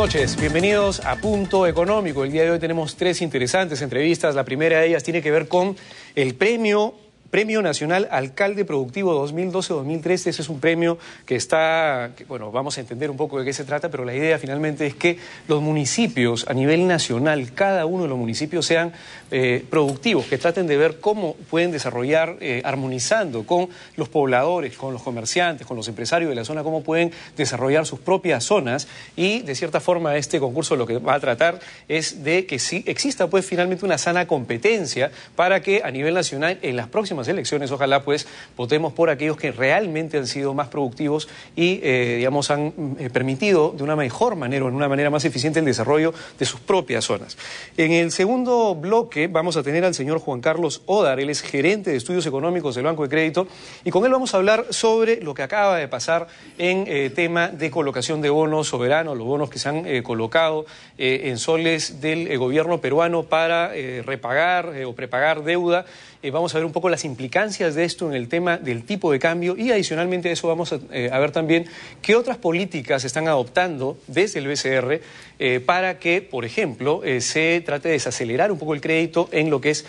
noches, bienvenidos a Punto Económico. El día de hoy tenemos tres interesantes entrevistas. La primera de ellas tiene que ver con el premio Premio Nacional Alcalde Productivo 2012-2013. Ese es un premio que está, bueno, vamos a entender un poco de qué se trata, pero la idea finalmente es que los municipios a nivel nacional, cada uno de los municipios sean eh, productivos, que traten de ver cómo pueden desarrollar, eh, armonizando con los pobladores, con los comerciantes, con los empresarios de la zona, cómo pueden desarrollar sus propias zonas. Y de cierta forma este concurso lo que va a tratar es de que sí exista pues finalmente una sana competencia para que a nivel nacional en las próximas elecciones, ojalá pues votemos por aquellos que realmente han sido más productivos y, eh, digamos, han eh, permitido de una mejor manera, o en una manera más eficiente el desarrollo de sus propias zonas. En el segundo bloque vamos a tener al señor Juan Carlos Odar, él es gerente de estudios económicos del Banco de Crédito, y con él vamos a hablar sobre lo que acaba de pasar en eh, tema de colocación de bonos soberanos, los bonos que se han colocado en soles del gobierno peruano para repagar o prepagar deuda. vamos a ver un poco las implicancias de esto en el tema del tipo de cambio y adicionalmente a eso vamos a, eh, ver también qué otras políticas están adoptando desde el BCR eh, para que, por ejemplo, eh, se trate de desacelerar un poco el crédito en lo que es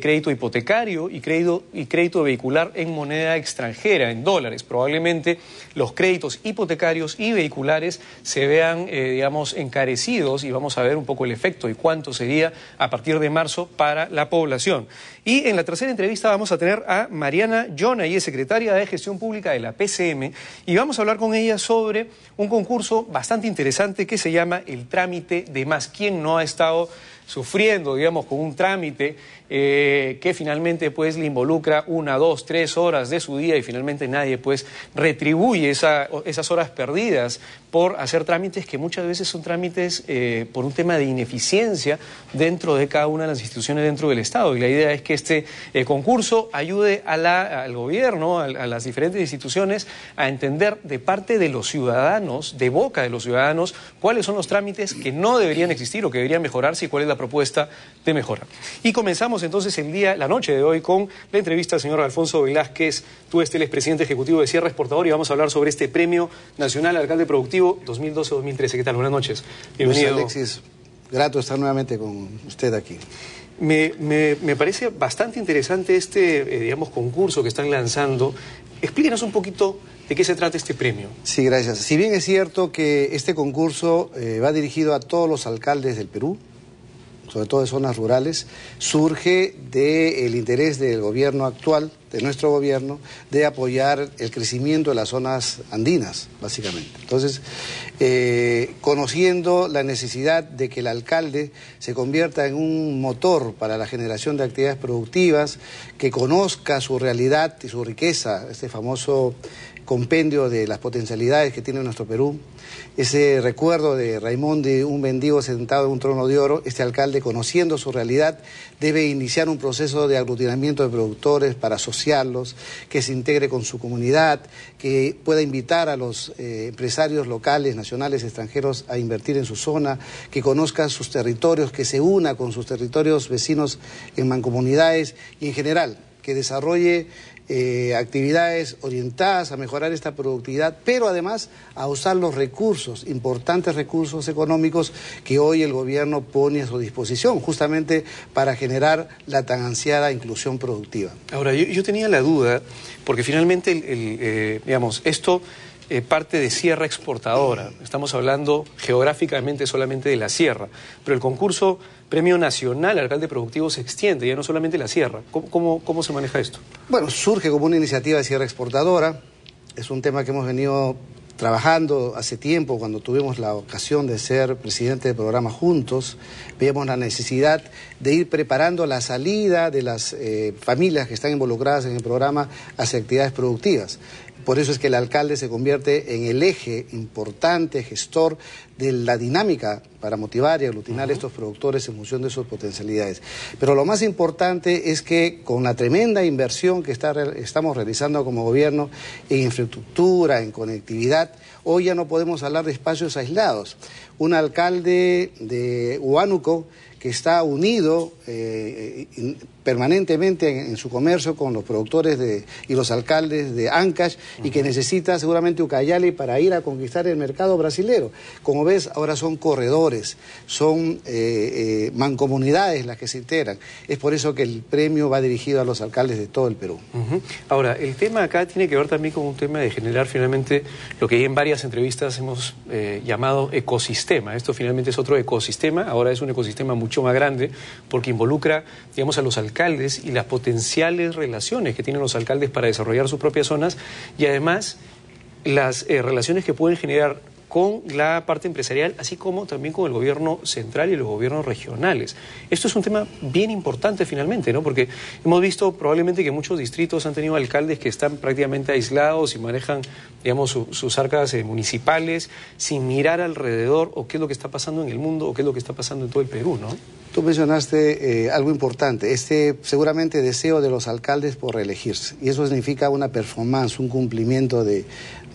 crédito hipotecario y crédito, y crédito vehicular en moneda extranjera, en dólares. Probablemente los créditos hipotecarios y vehiculares se vean, digamos, encarecidos y vamos a ver un poco el efecto y cuánto sería a partir de marzo para la población. Y en la tercera entrevista vamos a tener a Mariana Yona, y es secretaria de Gestión Pública de la PCM, y vamos a hablar con ella sobre un concurso bastante interesante que se llama El Trámite de Más. ¿Quién no ha estado sufriendo, digamos, con un trámite eh, que finalmente pues le involucra una, dos, tres horas de su día y finalmente nadie pues retribuye esas horas perdidas por hacer trámites que muchas veces son trámites eh, por un tema de ineficiencia dentro de cada una de las instituciones dentro del Estado. Y la idea es que este eh, concurso ayude al gobierno, a, a las diferentes instituciones a entender de parte de los ciudadanos, de boca de los ciudadanos, cuáles son los trámites que no deberían existir o que deberían mejorarse y cuál es la propuesta de mejora. Y comenzamos entonces el día, la noche de hoy con la entrevista al señor Alfonso Velázquez. Tú, este el presidente ejecutivo de Sierra Exportador y vamos a hablar sobre este Premio Nacional Alcalde Productivo 2012-2013. ¿Qué tal? Buenas noches. Bienvenido. Alexis, grato estar nuevamente con usted aquí. Me, me, me, parece bastante interesante este, eh, digamos, concurso que están lanzando. Explíquenos un poquito de qué se trata este premio. Sí, gracias. Si bien es cierto que este concurso eh, va dirigido a todos los alcaldes del Perú, sobre todo de zonas rurales, surge del interés del gobierno actual, de nuestro gobierno, de apoyar el crecimiento de las zonas andinas, básicamente. Entonces, eh, conociendo la necesidad de que el alcalde se convierta en un motor para la generación de actividades productivas, que conozca su realidad y su riqueza, este famoso compendio de las potencialidades que tiene nuestro Perú, ese recuerdo de de un mendigo sentado en un trono de oro, este alcalde, conociendo su realidad, debe iniciar un proceso de aglutinamiento de productores para asociarlos, que se integre con su comunidad, que pueda invitar a los eh, empresarios locales, nacionales, extranjeros a invertir en su zona, que conozca sus territorios, que se una con sus territorios vecinos en mancomunidades y en general que desarrolle eh, actividades orientadas a mejorar esta productividad, pero además a usar los recursos, importantes recursos económicos que hoy el gobierno pone a su disposición, justamente para generar la tan ansiada inclusión productiva. Ahora, yo, tenía la duda, porque finalmente, eh, digamos, esto eh, parte de sierra exportadora. Estamos hablando geográficamente solamente de la sierra, pero el concurso Premio Nacional Alcalde Productivo se extiende, ya no solamente la sierra. cómo se maneja esto? Bueno, surge como una iniciativa de sierra exportadora. Es un tema que hemos venido trabajando hace tiempo, cuando tuvimos la ocasión de ser presidente del programa juntos, veíamos la necesidad de ir preparando la salida de las eh, familias que están involucradas en el programa hacia actividades productivas. Por eso es que el alcalde se convierte en el eje importante, gestor de la dinámica para motivar y aglutinar a estos productores en función de sus potencialidades. Pero lo más importante es que con la tremenda inversión que estamos realizando como gobierno en infraestructura, en conectividad, hoy ya no podemos hablar de espacios aislados. Un alcalde de Huánuco que está unido eh, eh, permanentemente en, su comercio con los productores de, y los alcaldes de Ancash y que necesita seguramente Ucayali para ir a conquistar el mercado brasilero. Como ves, ahora son corredores, son eh, mancomunidades las que se integran. Es por eso que el premio va dirigido a los alcaldes de todo el Perú. Ahora, el tema acá tiene que ver también con un tema de generar finalmente lo que en varias entrevistas hemos llamado ecosistema. Esto finalmente es otro ecosistema, ahora es un ecosistema mucho más grande, porque involucra, digamos, a los alcaldes y las potenciales relaciones que tienen los alcaldes para desarrollar sus propias zonas y además las eh, relaciones que pueden generar con la parte empresarial, así como también con el gobierno central y los gobiernos regionales. Esto es un tema bien importante finalmente, ¿no? Porque hemos visto probablemente que muchos distritos han tenido alcaldes que están prácticamente aislados y manejan, digamos, sus arcas eh, municipales sin mirar alrededor o qué es lo que está pasando en el mundo o qué es lo que está pasando en todo el Perú, ¿no? Tú mencionaste eh, algo importante, este seguramente deseo de los alcaldes por reelegirse. Y eso significa una performance, un cumplimiento de,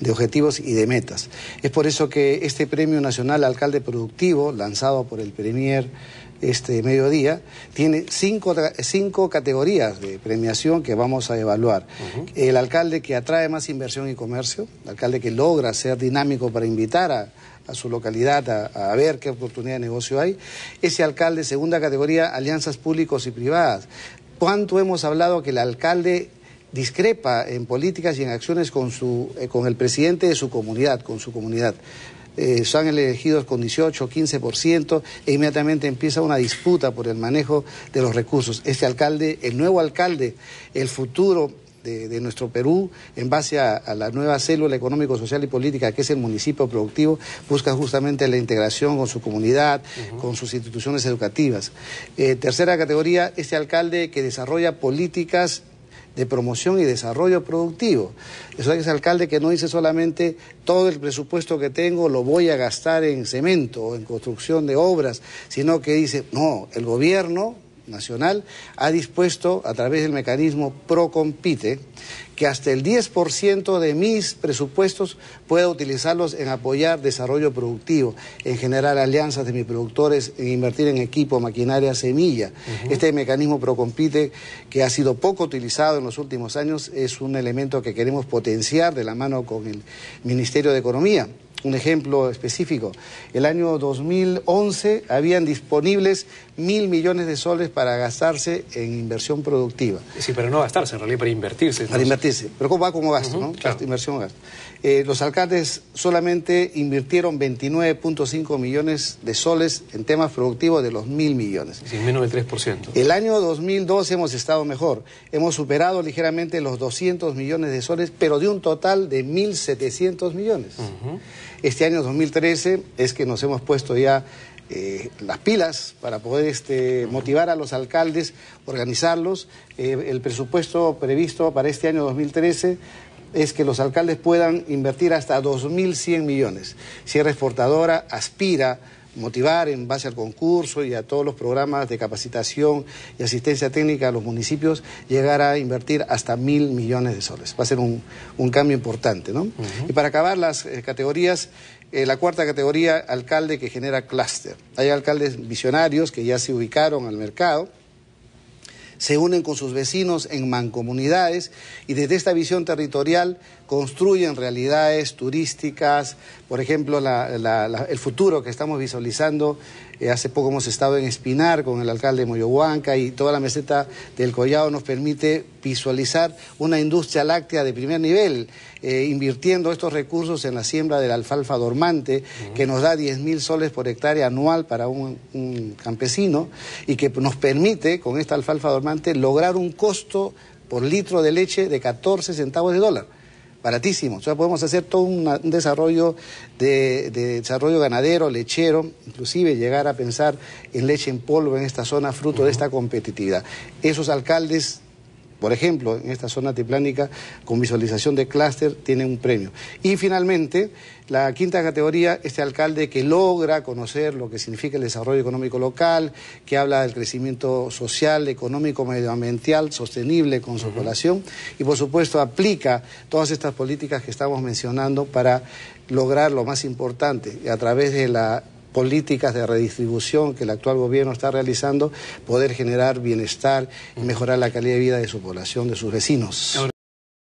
de objetivos y de metas. Es por eso que este Premio Nacional Alcalde Productivo, lanzado por el Premier este mediodía, tiene cinco, cinco categorías de premiación que vamos a evaluar. El alcalde que atrae más inversión y comercio, el alcalde que logra ser dinámico para invitar a, su localidad a, a, ver qué oportunidad de negocio hay. Ese alcalde, segunda categoría, alianzas públicos y privadas. ¿Cuánto hemos hablado que el alcalde discrepa en políticas y en acciones con, su, eh, con el presidente de su comunidad, con su comunidad. Eh, son elegidos con 18, 15%, e inmediatamente empieza una disputa por el manejo de los recursos. Este alcalde, el nuevo alcalde, el futuro de, nuestro Perú, en base a, la nueva célula económico, social y política que es el municipio productivo, busca justamente la integración con su comunidad, con sus instituciones educativas. Eh, tercera categoría, este alcalde que desarrolla políticas de promoción y desarrollo productivo. Eso es alcalde que no dice solamente todo el presupuesto que tengo lo voy a gastar en cemento o en construcción de obras, sino que dice, no, el gobierno Nacional ha dispuesto a través del mecanismo Procompite que hasta el 10% de mis presupuestos pueda utilizarlos en apoyar desarrollo productivo, en generar alianzas de mis productores, en invertir en equipo, maquinaria, semilla. Este mecanismo Procompite que ha sido poco utilizado en los últimos años es un elemento que queremos potenciar de la mano con el Ministerio de Economía. Un ejemplo específico, el año 2011 habían disponibles mil millones de soles para gastarse en inversión productiva. Sí, pero no gastarse, en realidad para invertirse. Para invertirse, pero ¿cómo va como gasto? ¿no? Claro. Inversión gasto. Eh, los alcaldes solamente invirtieron 29.5 millones de soles en temas productivos de los mil millones. Sí, menos del 3%. El año 2012 hemos estado mejor, hemos superado ligeramente los 200 millones de soles, pero de un total de 1.700 millones. Este año 2013 es que nos hemos puesto ya eh, las pilas para poder este, motivar a los alcaldes, organizarlos. Eh, el presupuesto previsto para este año 2013 es que los alcaldes puedan invertir hasta 2.100 millones. Sierra Exportadora aspira motivar en base al concurso y a todos los programas de capacitación y asistencia técnica a los municipios, llegar a invertir hasta mil millones de soles. Va a ser un, cambio importante, ¿no? Y para acabar las eh, categorías, eh, la cuarta categoría, alcalde que genera clúster. Hay alcaldes visionarios que ya se ubicaron al mercado se unen con sus vecinos en mancomunidades y desde esta visión territorial construyen realidades turísticas, por ejemplo, el futuro que estamos visualizando eh, hace poco hemos estado en Espinar con el alcalde de Moyohuanca y toda la meseta del Collado nos permite visualizar una industria láctea de primer nivel, eh, invirtiendo estos recursos en la siembra de la alfalfa dormante, que nos da 10 mil soles por hectárea anual para un, un campesino y que nos permite, con esta alfalfa dormante, lograr un costo por litro de leche de 14 centavos de dólar baratísimo. O sea, podemos hacer todo un, desarrollo de, desarrollo ganadero, lechero, inclusive llegar a pensar en leche en polvo en esta zona, fruto de esta competitividad. Esos alcaldes por ejemplo, en esta zona tiplánica con visualización de clúster, tiene un premio. Y finalmente, la quinta categoría, este alcalde que logra conocer lo que significa el desarrollo económico local, que habla del crecimiento social, económico, medioambiental, sostenible con su población y, por supuesto, aplica todas estas políticas que estamos mencionando para lograr lo más importante a través de la políticas de redistribución que el actual gobierno está realizando, poder generar bienestar y mejorar la calidad de vida de su población, de sus vecinos.